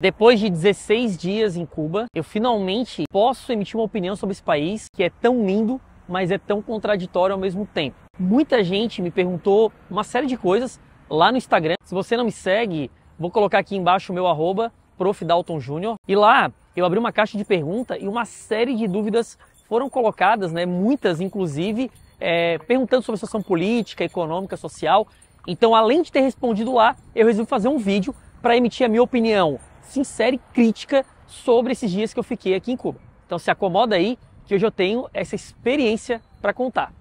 Depois de 16 dias em Cuba, eu finalmente posso emitir uma opinião sobre esse país que é tão lindo, mas é tão contraditório ao mesmo tempo. Muita gente me perguntou uma série de coisas lá no Instagram. Se você não me segue, vou colocar aqui embaixo o meu arroba, E lá eu abri uma caixa de pergunta e uma série de dúvidas foram colocadas, né, muitas inclusive, é, perguntando sobre a situação política, econômica, social. Então, além de ter respondido lá, eu resolvi fazer um vídeo para emitir a minha opinião sincera e crítica sobre esses dias que eu fiquei aqui em Cuba. Então se acomoda aí que hoje eu tenho essa experiência para contar.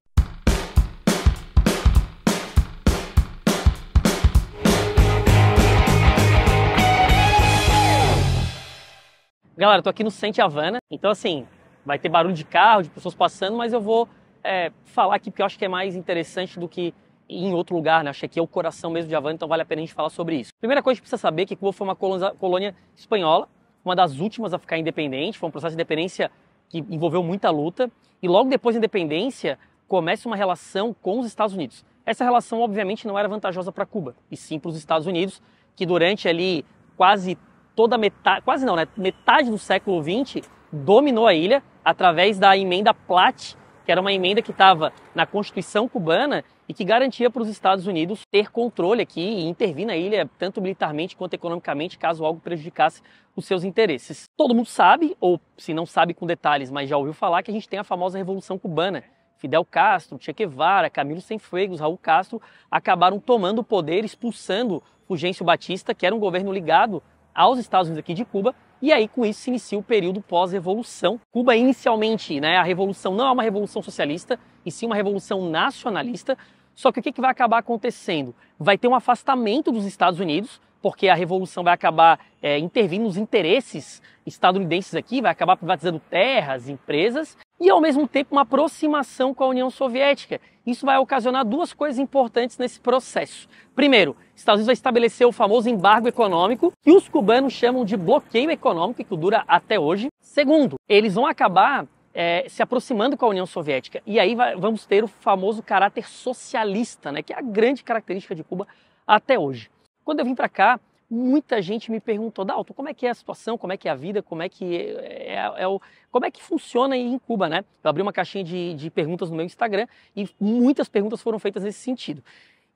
Galera, eu tô aqui no Sente Havana, então assim, vai ter barulho de carro, de pessoas passando, mas eu vou é, falar aqui porque eu acho que é mais interessante do que em outro lugar, né? Acho que é o coração mesmo de Havana, então vale a pena a gente falar sobre isso. Primeira coisa que precisa saber é que Cuba foi uma colônia espanhola, uma das últimas a ficar independente, foi um processo de independência que envolveu muita luta, e logo depois da independência começa uma relação com os Estados Unidos. Essa relação, obviamente, não era vantajosa para Cuba, e sim para os Estados Unidos, que durante ali quase toda metade, quase não, né? Metade do século XX dominou a ilha através da emenda Platt que era uma emenda que estava na Constituição cubana e que garantia para os Estados Unidos ter controle aqui e intervir na ilha, tanto militarmente quanto economicamente, caso algo prejudicasse os seus interesses. Todo mundo sabe, ou se não sabe com detalhes, mas já ouviu falar, que a gente tem a famosa Revolução Cubana. Fidel Castro, Che Guevara, Camilo Senfuegos, Raul Castro acabaram tomando o poder, expulsando Fulgêncio Batista, que era um governo ligado aos Estados Unidos aqui de Cuba, e aí, com isso, se inicia o período pós-revolução. Cuba, inicialmente, né, a revolução não é uma revolução socialista, e sim uma revolução nacionalista. Só que o que, que vai acabar acontecendo? Vai ter um afastamento dos Estados Unidos, porque a revolução vai acabar é, intervindo nos interesses estadunidenses aqui, vai acabar privatizando terras, empresas, e ao mesmo tempo uma aproximação com a União Soviética. Isso vai ocasionar duas coisas importantes nesse processo. Primeiro, Estados Unidos vai estabelecer o famoso embargo econômico, que os cubanos chamam de bloqueio econômico, que dura até hoje. Segundo, eles vão acabar é, se aproximando com a União Soviética. E aí vai, vamos ter o famoso caráter socialista, né, que é a grande característica de Cuba até hoje. Quando eu vim para cá, muita gente me perguntou, Dalton, como é que é a situação, como é que é a vida, como é que é, é, é o, como é que funciona aí em Cuba, né? Eu abri uma caixinha de, de perguntas no meu Instagram e muitas perguntas foram feitas nesse sentido.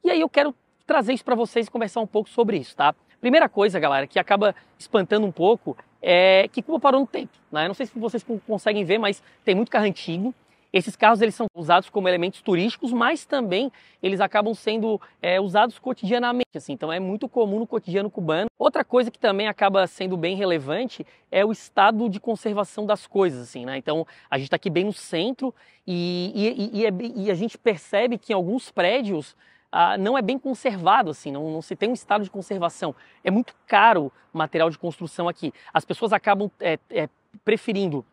E aí eu quero trazer isso para vocês e conversar um pouco sobre isso, tá? Primeira coisa, galera, que acaba espantando um pouco é que Cuba parou no tempo, né? Não sei se vocês conseguem ver, mas tem muito carro antigo, esses carros eles são usados como elementos turísticos, mas também eles acabam sendo é, usados cotidianamente, assim, então é muito comum no cotidiano cubano. Outra coisa que também acaba sendo bem relevante é o estado de conservação das coisas, assim, né? Então a gente está aqui bem no centro e, e, e, é, e a gente percebe que em alguns prédios ah, não é bem conservado, assim, não, não, se tem um estado de conservação. É muito caro material de construção aqui. As pessoas acabam é, é, preferindo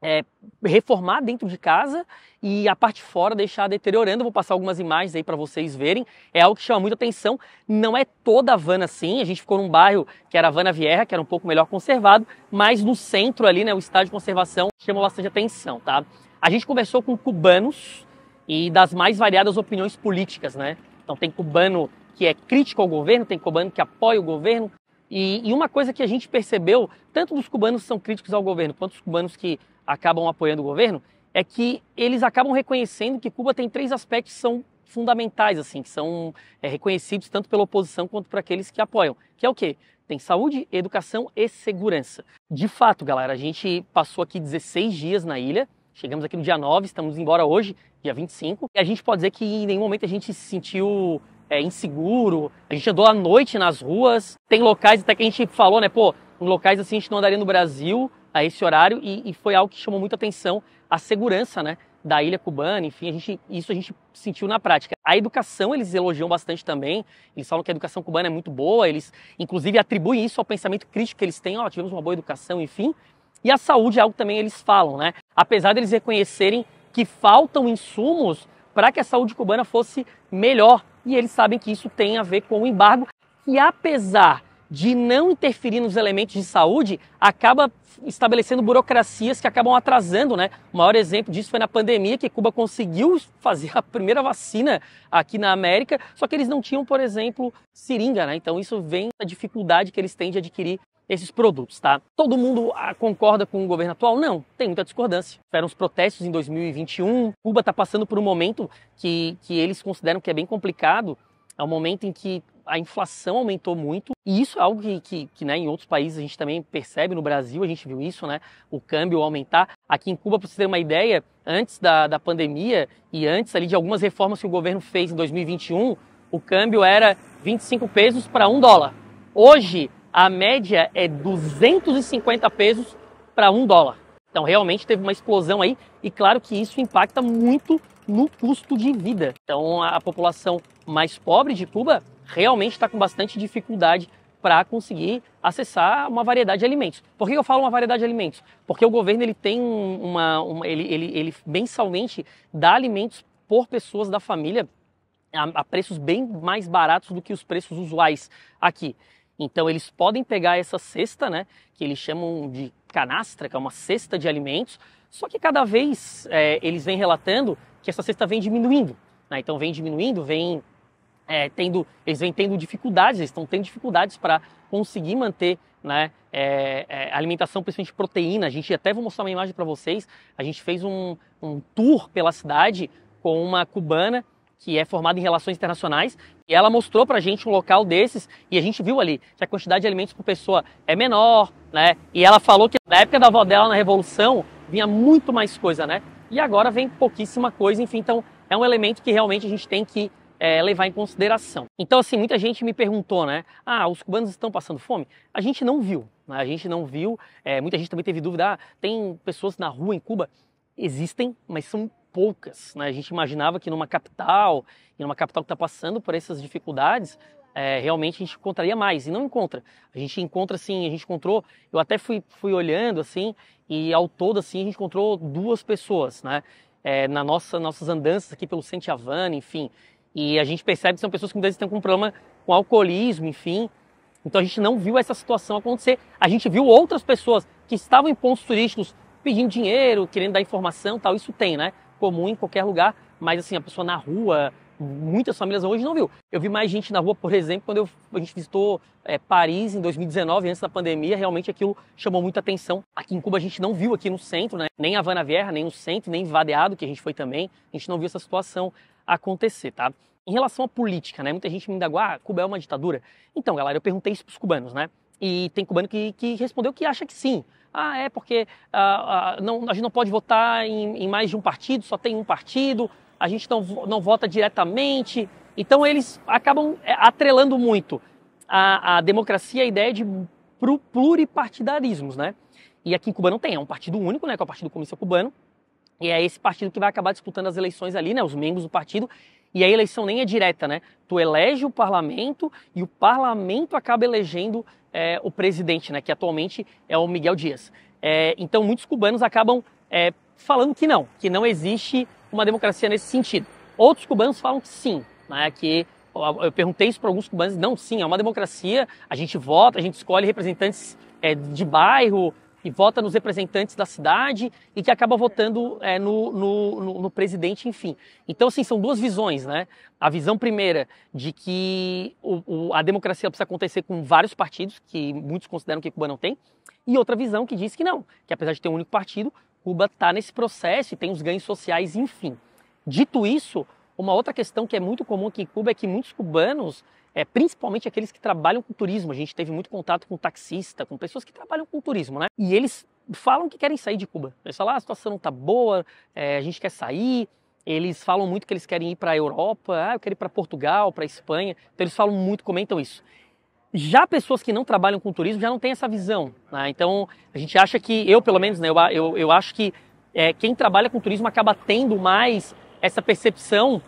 é, reformar dentro de casa e a parte fora deixar deteriorando. Vou passar algumas imagens aí para vocês verem. É algo que chama muita atenção. Não é toda a Havana assim. A gente ficou num bairro que era Havana Vieira, que era um pouco melhor conservado, mas no centro ali, né, o estádio de conservação chama bastante atenção, tá? A gente conversou com cubanos e das mais variadas opiniões políticas, né? Então tem cubano que é crítico ao governo, tem cubano que apoia o governo, e, e, uma coisa que a gente percebeu, tanto dos cubanos que são críticos ao governo, quanto dos cubanos que acabam apoiando o governo, é que eles acabam reconhecendo que Cuba tem três aspectos que são fundamentais, assim, que são é, reconhecidos tanto pela oposição quanto por aqueles que apoiam, que é o quê? Tem saúde, educação e segurança. De fato, galera, a gente passou aqui 16 dias na ilha, chegamos aqui no dia 9, estamos embora hoje, dia 25, e a gente pode dizer que em nenhum momento a gente se sentiu é inseguro, a gente andou à noite nas ruas, tem locais até que a gente falou, né, pô, em locais assim a gente não andaria no Brasil a esse horário e, e foi algo que chamou muita atenção a segurança, né, da ilha cubana, enfim, a gente, isso a gente sentiu na prática. A educação eles elogiam bastante também, eles falam que a educação cubana é muito boa, eles inclusive atribuem isso ao pensamento crítico que eles têm, ó, oh, tivemos uma boa educação, enfim. E a saúde é algo também eles falam, né? Apesar deles reconhecerem que faltam insumos para que a saúde cubana fosse melhor, e eles sabem que isso tem a ver com o embargo, que apesar de não interferir nos elementos de saúde, acaba estabelecendo burocracias que acabam atrasando, né? O maior exemplo disso foi na pandemia, que Cuba conseguiu fazer a primeira vacina aqui na América, só que eles não tinham, por exemplo, seringa, né? Então isso vem da dificuldade que eles têm de adquirir esses produtos, tá? Todo mundo ah, concorda com o governo atual? Não, tem muita discordância. Tiveram os protestos em 2021, Cuba está passando por um momento que, que eles consideram que é bem complicado, é um momento em que a inflação aumentou muito, e isso é algo que, que, que né, em outros países a gente também percebe, no Brasil a gente viu isso, né? O câmbio aumentar. Aqui em Cuba, para você ter uma ideia, antes da, da pandemia e antes ali de algumas reformas que o governo fez em 2021, o câmbio era 25 pesos para um dólar. Hoje, a média é 250 pesos para um dólar. Então realmente teve uma explosão aí e claro que isso impacta muito no custo de vida. Então a população mais pobre de Cuba realmente está com bastante dificuldade para conseguir acessar uma variedade de alimentos. Por que eu falo uma variedade de alimentos? Porque o governo ele tem uma, uma ele, ele, ele mensalmente dá alimentos por pessoas da família a, a preços bem mais baratos do que os preços usuais aqui. Então eles podem pegar essa cesta, né, que eles chamam de canastra, que é uma cesta de alimentos, só que cada vez é, eles vêm relatando que essa cesta vem diminuindo. Né? Então vem diminuindo, vem é, tendo, eles vêm tendo dificuldades, eles estão tendo dificuldades para conseguir manter né, é, é, alimentação, principalmente proteína. A gente até vou mostrar uma imagem para vocês. A gente fez um, um tour pela cidade com uma cubana que é formada em relações internacionais e ela mostrou pra gente um local desses e a gente viu ali que a quantidade de alimentos por pessoa é menor, né? E ela falou que na época da avó dela, na Revolução, vinha muito mais coisa, né? E agora vem pouquíssima coisa, enfim, então é um elemento que realmente a gente tem que é, levar em consideração. Então, assim, muita gente me perguntou, né? Ah, os cubanos estão passando fome? A gente não viu, né? a gente não viu. É, muita gente também teve dúvida, ah, tem pessoas na rua em Cuba? Existem, mas são poucas. Né? A gente imaginava que numa capital, e numa capital que está passando por essas dificuldades, é, realmente a gente encontraria mais e não encontra. A gente encontra assim, a gente encontrou, eu até fui, fui olhando assim e ao todo assim a gente encontrou duas pessoas, né? É, na nossa nossas andanças aqui pelo Sentiavana, enfim. E a gente percebe que são pessoas que muitas vezes estão com problema com alcoolismo, enfim. Então a gente não viu essa situação acontecer. A gente viu outras pessoas que estavam em pontos turísticos pedindo dinheiro, querendo dar informação, tal, isso tem, né? comum em qualquer lugar, mas assim, a pessoa na rua, muitas famílias hoje não viu. Eu vi mais gente na rua, por exemplo, quando eu, a gente visitou é, Paris em 2019, antes da pandemia, realmente aquilo chamou muita atenção. Aqui em Cuba a gente não viu aqui no centro, né? Nem Havana Vieja, nem o centro, nem Vadeado, que a gente foi também, a gente não viu essa situação acontecer, tá? Em relação à política, né? Muita gente me indagou, ah, Cuba é uma ditadura. Então, galera, eu perguntei isso para os cubanos, né? E tem cubano que, que respondeu que acha que sim. Ah, é porque ah, ah, não, a gente não pode votar em, em, mais de um partido, só tem um partido, a gente não, não vota diretamente. Então eles acabam é, atrelando muito a, a democracia, a ideia de pluripartidarismos, né? E aqui em Cuba não tem, é um partido único, né? Que é o Partido Comunista Cubano. E é esse partido que vai acabar disputando as eleições ali, né? Os membros do partido. E a eleição nem é direta, né? Tu elege o parlamento e o parlamento acaba elegendo é, o presidente, né? Que atualmente é o Miguel Dias. É, então muitos cubanos acabam é, falando que não, que não existe uma democracia nesse sentido. Outros cubanos falam que sim, né? Que eu perguntei isso para alguns cubanos, não, sim, é uma democracia. A gente vota, a gente escolhe representantes é, de bairro, e vota nos representantes da cidade e que acaba votando é, no, no, no, no, presidente, enfim. Então, assim, são duas visões, né? A visão primeira de que o, o, a democracia precisa acontecer com vários partidos, que muitos consideram que Cuba não tem, e outra visão que diz que não, que apesar de ter um único partido, Cuba está nesse processo e tem os ganhos sociais, enfim. Dito isso, uma outra questão que é muito comum aqui em Cuba é que muitos cubanos é, principalmente aqueles que trabalham com turismo. A gente teve muito contato com taxista, com pessoas que trabalham com turismo, né? E eles falam que querem sair de Cuba. Eles falam, ah, a situação não tá boa, é, a gente quer sair. Eles falam muito que eles querem ir para a Europa, ah, eu quero ir para Portugal, para Espanha. Então eles falam muito, comentam isso. Já pessoas que não trabalham com turismo já não têm essa visão. Né? Então a gente acha que, eu pelo menos, né, eu, eu, eu acho que é, quem trabalha com turismo acaba tendo mais essa percepção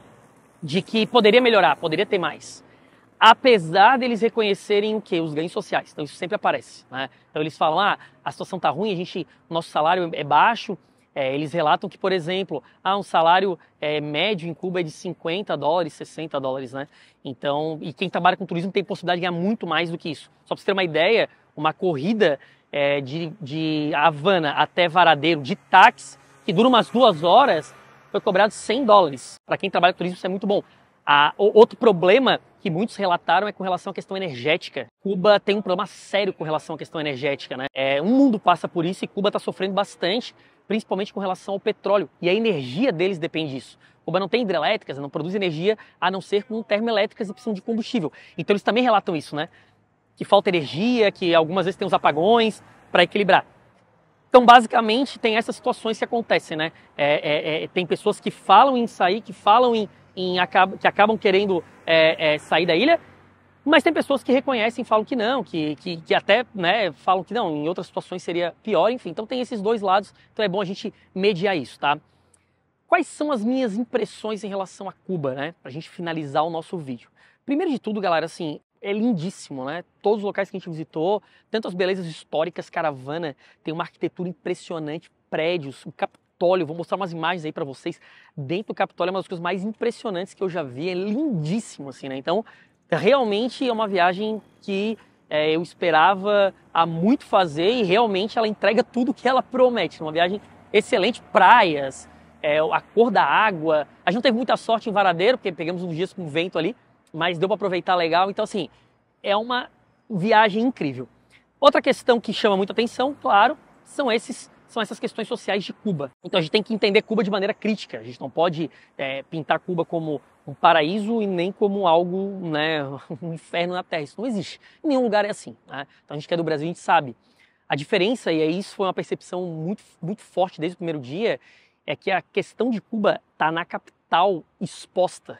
de que poderia melhorar, poderia ter mais apesar deles reconhecerem o que? Os ganhos sociais. Então isso sempre aparece. Né? Então eles falam, ah, a situação tá ruim, a gente, nosso salário é baixo. É, eles relatam que, por exemplo, ah, um salário é, médio em Cuba é de 50 dólares, 60 dólares, né? Então, e quem trabalha com turismo tem possibilidade de ganhar muito mais do que isso. Só para você ter uma ideia, uma corrida é, de, de Havana até Varadeiro de táxi, que dura umas duas horas, foi cobrado 100 dólares. Para quem trabalha com turismo, isso é muito bom. A, outro problema que muitos relataram é com relação à questão energética. Cuba tem um problema sério com relação à questão energética, né? É, um mundo passa por isso e Cuba está sofrendo bastante, principalmente com relação ao petróleo. E a energia deles depende disso. Cuba não tem hidrelétricas, não produz energia a não ser com termoelétricas e precisam de combustível. Então eles também relatam isso, né? Que falta energia, que algumas vezes tem uns apagões para equilibrar. Então, basicamente, tem essas situações que acontecem, né? É, é, é, tem pessoas que falam em sair, que falam em em, que acabam querendo é, é, sair da ilha, mas tem pessoas que reconhecem e falam que não, que, que, que até né, falam que não, em outras situações seria pior, enfim. Então tem esses dois lados, então é bom a gente mediar isso, tá? Quais são as minhas impressões em relação a Cuba, né? Pra gente finalizar o nosso vídeo. Primeiro de tudo, galera, assim, é lindíssimo, né? Todos os locais que a gente visitou, tanto as belezas históricas, caravana, tem uma arquitetura impressionante, prédios, o capital Capitólio, vou mostrar umas imagens aí para vocês. Dentro do Capitólio é uma das coisas mais impressionantes que eu já vi, é lindíssimo assim, né? Então, realmente é uma viagem que é, eu esperava há muito fazer e realmente ela entrega tudo que ela promete. Uma viagem excelente, praias, é, a cor da água. A gente não teve muita sorte em Varadeiro, porque pegamos uns dias com vento ali, mas deu para aproveitar legal. Então, assim, é uma viagem incrível. Outra questão que chama muita atenção, claro, são esses são essas questões sociais de Cuba. Então a gente tem que entender Cuba de maneira crítica. A gente não pode é, pintar Cuba como um paraíso e nem como algo, né, um inferno na Terra. Isso não existe. Em nenhum lugar é assim. Né? Então a gente que é do Brasil, a gente sabe. A diferença, e isso foi uma percepção muito, muito forte desde o primeiro dia, é que a questão de Cuba está na capital exposta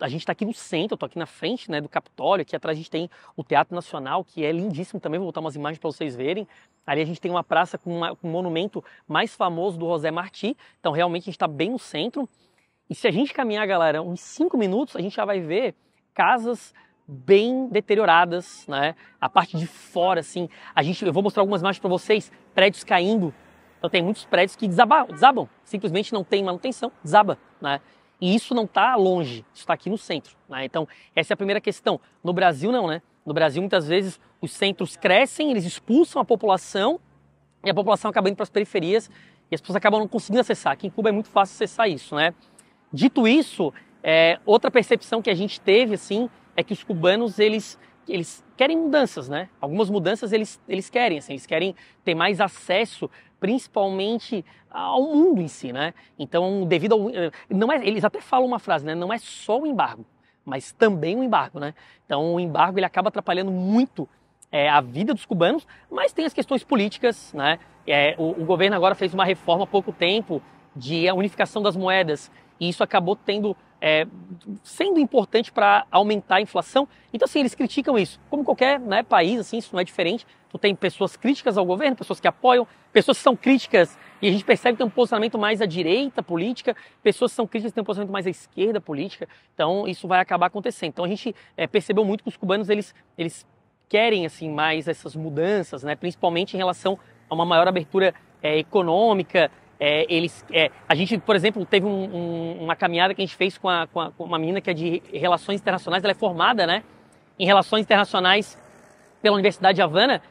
a gente está aqui no centro, eu aqui na frente né, do Capitólio, aqui atrás a gente tem o Teatro Nacional, que é lindíssimo também, vou botar umas imagens para vocês verem. Ali a gente tem uma praça com, uma, com um monumento mais famoso do José Martí, então realmente a gente está bem no centro. E se a gente caminhar, galera, uns 5 minutos, a gente já vai ver casas bem deterioradas, né? A parte de fora, assim, a gente, eu vou mostrar algumas imagens para vocês, prédios caindo. Então tem muitos prédios que desabam, desabam, simplesmente não tem manutenção, desaba, né? E isso não está longe, isso está aqui no centro. Né? Então, essa é a primeira questão. No Brasil, não, né? No Brasil, muitas vezes, os centros crescem, eles expulsam a população e a população acaba indo para as periferias e as pessoas acabam não conseguindo acessar. Aqui em Cuba é muito fácil acessar isso, né? Dito isso, é, outra percepção que a gente teve, assim, é que os cubanos, eles, eles querem mudanças, né? Algumas mudanças eles, eles querem, assim, eles querem ter mais acesso principalmente ao mundo em si, né? Então, devido ao eh, não é, eles até falam uma frase, né? Não é só o embargo, mas também o embargo, né? Então, o embargo ele acaba atrapalhando muito é, a vida dos cubanos, mas tem as questões políticas, né? É, o, o governo agora fez uma reforma há pouco tempo de a unificação das moedas e isso acabou tendo é, sendo importante para aumentar a inflação. Então, assim, eles criticam isso. Como qualquer né, país, assim, isso não é diferente. Tu então, tem pessoas críticas ao governo, pessoas que apoiam, pessoas que são críticas e a gente percebe que tem um posicionamento mais à direita política, pessoas que são críticas têm um posicionamento mais à esquerda política. Então, isso vai acabar acontecendo. Então, a gente é, percebeu muito que os cubanos, eles, eles querem, assim, mais essas mudanças, né, principalmente em relação a uma maior abertura é, econômica, é, eles, é, a gente, por exemplo, teve um, um, uma caminhada que a gente fez com, a, com, a, com, uma menina que é de relações internacionais, ela é formada, né, em relações internacionais pela Universidade de Havana,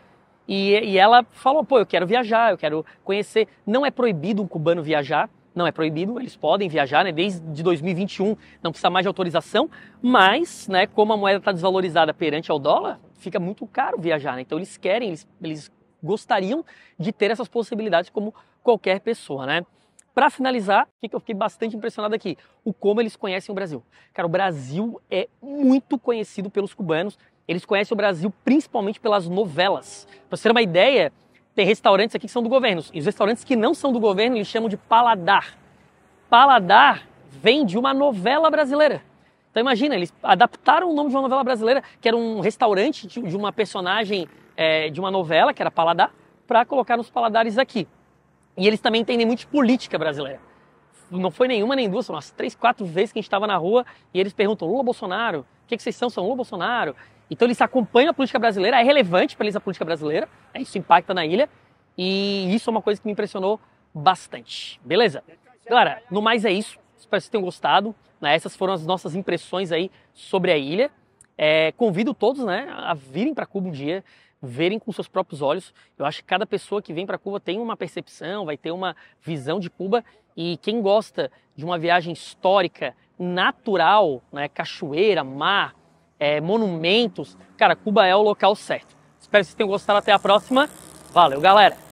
e, e ela falou, pô, eu quero viajar, eu quero conhecer. Não é proibido um cubano viajar, não é proibido, eles podem viajar, né, desde 2021 não precisa mais de autorização, mas, né, como a moeda está desvalorizada perante ao dólar, fica muito caro viajar, né, então eles querem, eles, eles gostariam de ter essas possibilidades como qualquer pessoa, né? Para finalizar, que eu fiquei bastante impressionado aqui, o como eles conhecem o Brasil. Cara, o Brasil é muito conhecido pelos cubanos. Eles conhecem o Brasil principalmente pelas novelas. Para você ter uma ideia, tem restaurantes aqui que são do governo. E os restaurantes que não são do governo, eles chamam de paladar. Paladar vem de uma novela brasileira. Então imagina, eles adaptaram o nome de uma novela brasileira, que era um restaurante de uma personagem é, de uma novela, que era Paladar, para colocar nos paladares aqui. E eles também entendem muito de política brasileira. Não foi nenhuma nem duas, são as três, quatro vezes que a gente estava na rua e eles perguntam: Lula Bolsonaro, o que, que vocês são? São Lula Bolsonaro. Então eles acompanham a política brasileira, é relevante para eles a política brasileira, É isso impacta na ilha e isso é uma coisa que me impressionou bastante. Beleza? Galera, no mais é isso. Espero que vocês tenham gostado. Né? Essas foram as nossas impressões aí sobre a ilha. É, convido todos né, a virem para Cuba um dia verem com seus próprios olhos. Eu acho que cada pessoa que vem para Cuba tem uma percepção, vai ter uma visão de Cuba e quem gosta de uma viagem histórica, natural, né, cachoeira, mar, é, monumentos, cara, Cuba é o local certo. Espero que vocês tenham gostado. Até a próxima. Valeu, galera!